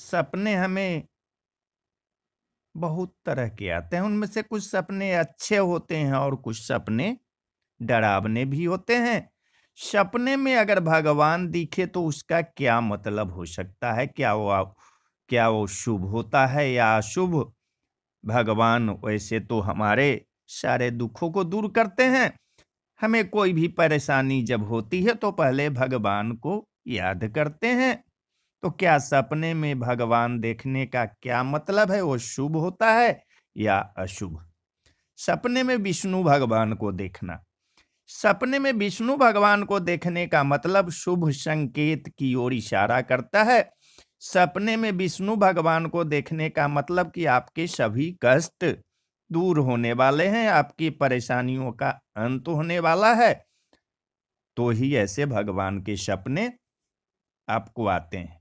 सपने हमें बहुत तरह के आते हैं उनमें से कुछ सपने अच्छे होते हैं और कुछ सपने डरावने भी होते हैं सपने में अगर भगवान दिखे तो उसका क्या मतलब हो सकता है क्या वो क्या वो शुभ होता है या अशुभ भगवान वैसे तो हमारे सारे दुखों को दूर करते हैं हमें कोई भी परेशानी जब होती है तो पहले भगवान को याद करते हैं तो क्या सपने में भगवान देखने का क्या मतलब है वो शुभ होता है या अशुभ सपने में विष्णु भगवान को देखना सपने में विष्णु भगवान को देखने का मतलब शुभ संकेत की ओर इशारा करता है सपने में विष्णु भगवान को देखने का मतलब कि आपके सभी कष्ट दूर होने वाले हैं आपकी परेशानियों का अंत होने वाला है तो ही ऐसे भगवान के सपने आपको आते हैं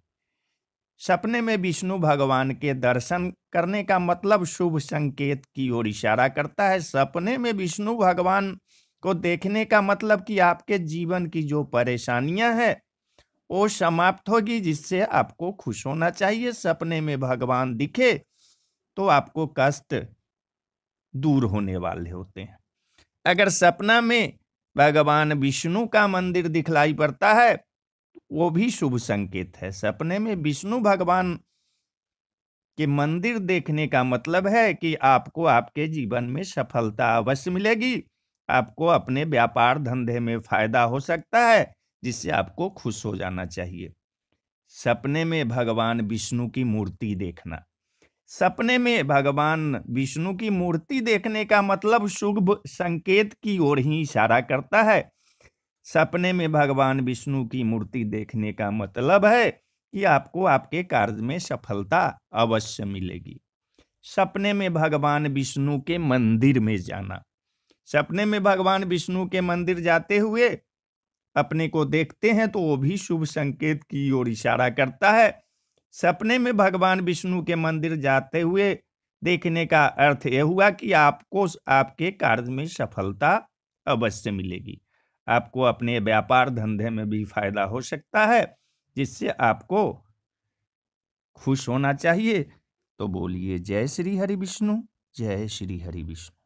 सपने में विष्णु भगवान के दर्शन करने का मतलब शुभ संकेत की ओर इशारा करता है सपने में विष्णु भगवान को देखने का मतलब कि आपके जीवन की जो परेशानियां हैं वो समाप्त होगी जिससे आपको खुश होना चाहिए सपने में भगवान दिखे तो आपको कष्ट दूर होने वाले होते हैं अगर सपना में भगवान विष्णु का मंदिर दिखलाई पड़ता है वो भी शुभ संकेत है सपने में विष्णु भगवान के मंदिर देखने का मतलब है कि आपको आपके जीवन में सफलता अवश्य मिलेगी आपको अपने व्यापार धंधे में फायदा हो सकता है जिससे आपको खुश हो जाना चाहिए सपने में भगवान विष्णु की मूर्ति देखना सपने में भगवान विष्णु की मूर्ति देखने का मतलब शुभ संकेत की ओर ही इशारा करता है सपने में भगवान विष्णु की मूर्ति देखने का मतलब है कि आपको आपके कार्य में सफलता अवश्य मिलेगी सपने में भगवान विष्णु के मंदिर में जाना सपने में भगवान विष्णु के मंदिर जाते हुए अपने को देखते हैं तो वो भी शुभ संकेत की ओर इशारा करता है सपने में भगवान विष्णु के मंदिर जाते हुए देखने का अर्थ यह हुआ कि आपको आपके कार्य में सफलता अवश्य मिलेगी आपको अपने व्यापार धंधे में भी फायदा हो सकता है जिससे आपको खुश होना चाहिए तो बोलिए जय श्री हरि विष्णु जय श्री हरि विष्णु